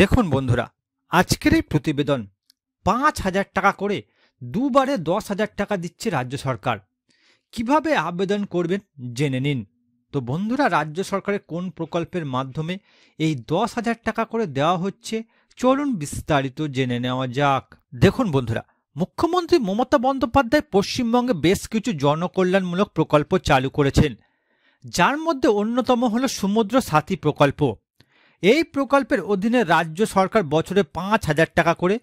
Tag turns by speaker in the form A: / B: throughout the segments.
A: দেখুন বন্ধুরা আজকের এই প্রতিবেদন পাঁচ হাজার টাকা করে দুবারে দশ হাজার টাকা দিচ্ছে রাজ্য সরকার কিভাবে আবেদন করবেন জেনে নিন তো বন্ধুরা রাজ্য সরকারের কোন প্রকল্পের মাধ্যমে এই দশ হাজার টাকা করে দেওয়া হচ্ছে চলুন বিস্তারিত জেনে নেওয়া যাক দেখুন বন্ধুরা মুখ্যমন্ত্রী মমতা বন্দ্যোপাধ্যায় পশ্চিমবঙ্গে বেশ কিছু জনকল্যাণমূলক প্রকল্প চালু করেছেন যার মধ্যে অন্যতম হল সমুদ্র সাথী প্রকল্প এই প্রকল্পের অধীনে রাজ্য সরকার বছরে পাঁচ হাজার টাকা করে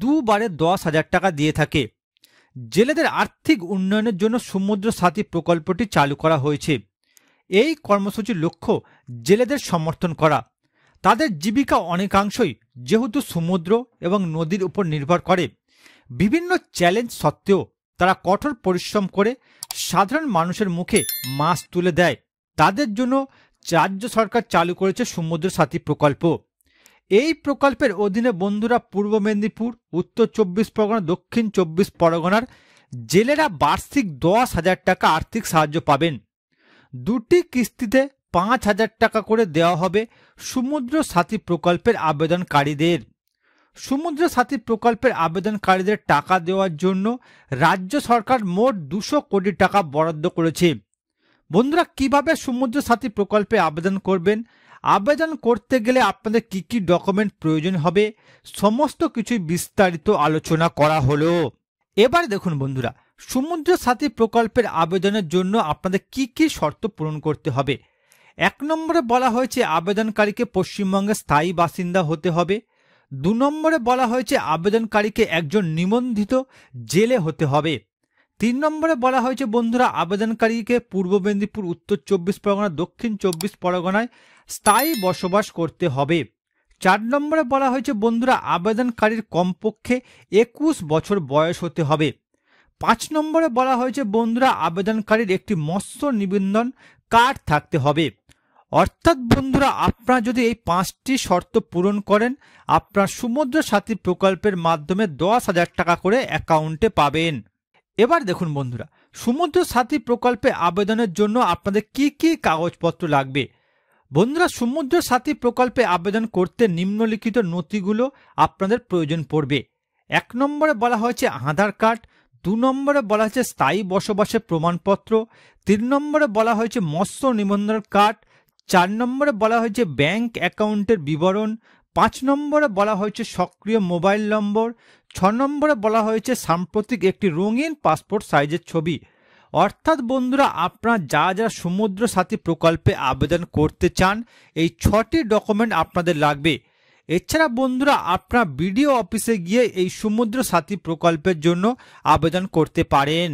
A: দুবারে দশ হাজার টাকা দিয়ে থাকে জেলেদের আর্থিক উন্নয়নের জন্য সমুদ্র সাথী প্রকল্পটি চালু করা হয়েছে এই কর্মসূচির লক্ষ্য জেলেদের সমর্থন করা তাদের জীবিকা অনেকাংশই যেহেতু সমুদ্র এবং নদীর উপর নির্ভর করে বিভিন্ন চ্যালেঞ্জ সত্ত্বেও তারা কঠোর পরিশ্রম করে সাধারণ মানুষের মুখে মাছ তুলে দেয় তাদের জন্য রাজ্য সরকার চালু করেছে সমুদ্র সাথী প্রকল্প এই প্রকল্পের অধীনে বন্ধুরা পূর্ব মেদিনীপুর উত্তর চব্বিশ পরগনা দক্ষিণ চব্বিশ পরগনার জেলেরা বার্ষিক দশ হাজার টাকা আর্থিক সাহায্য পাবেন দুটি কিস্তিতে পাঁচ হাজার টাকা করে দেওয়া হবে সমুদ্র সাথী প্রকল্পের আবেদনকারীদের সমুদ্র সাথী প্রকল্পের আবেদনকারীদের টাকা দেওয়ার জন্য রাজ্য সরকার মোট দুশো কোটি টাকা বরাদ্দ করেছে বন্ধুরা কিভাবে সমুদ্র সাথী প্রকল্পে আবেদন করবেন আবেদন করতে গেলে আপনাদের কি কি ডকুমেন্ট প্রয়োজন হবে সমস্ত কিছু বিস্তারিত আলোচনা করা হলো এবার দেখুন বন্ধুরা সমুদ্র সাথী প্রকল্পের আবেদনের জন্য আপনাদের কি কি শর্ত পূরণ করতে হবে এক নম্বরে বলা হয়েছে আবেদনকারীকে পশ্চিমবঙ্গের স্থায়ী বাসিন্দা হতে হবে দু নম্বরে বলা হয়েছে আবেদনকারীকে একজন নিবন্ধিত জেলে হতে হবে তিন নম্বরে বলা হয়েছে বন্ধুরা আবেদনকারীকে পূর্ব মেদিনীপুর উত্তর চব্বিশ পরগনা দক্ষিণ চব্বিশ পরগনায় স্থায়ী বসবাস করতে হবে চার নম্বরে বলা হয়েছে বন্ধুরা আবেদনকারীর কমপক্ষে একুশ বছর বয়স হতে হবে পাঁচ নম্বরে বলা হয়েছে বন্ধুরা আবেদনকারীর একটি মৎস্য নিবন্ধন কার্ড থাকতে হবে অর্থাৎ বন্ধুরা আপনার যদি এই পাঁচটি শর্ত পূরণ করেন আপনার সমুদ্র সাথী প্রকল্পের মাধ্যমে দশ হাজার টাকা করে অ্যাকাউন্টে পাবেন এবার দেখুন বন্ধুরা সমুদ্র সাথী প্রকল্পে আবেদনের জন্য আপনাদের কি কি কাগজপত্র লাগবে বন্ধুরা সমুদ্র সাথী প্রকল্পে আবেদন করতে নিম্নলিখিত নথিগুলো আপনাদের প্রয়োজন পড়বে এক নম্বরে বলা হয়েছে আধার কার্ড দু নম্বরে বলা হয়েছে স্থায়ী বসবাসের প্রমাণপত্র তিন নম্বরে বলা হয়েছে মৎস্য নিবন্ধন কার্ড চার নম্বরে বলা হয়েছে ব্যাংক অ্যাকাউন্টের বিবরণ পাঁচ নম্বরে বলা হয়েছে সক্রিয় মোবাইল নম্বর ছ নম্বরে বলা হয়েছে সাম্প্রতিক একটি রঙিন পাসপোর্ট সাইজের ছবি অর্থাৎ বন্ধুরা আপনার যা যা সমুদ্র সাথী প্রকল্পে আবেদন করতে চান এই ছটি ডকুমেন্ট আপনাদের লাগবে এছাড়া বন্ধুরা আপনারা বিডিও অফিসে গিয়ে এই সমুদ্র সাথী প্রকল্পের জন্য আবেদন করতে পারেন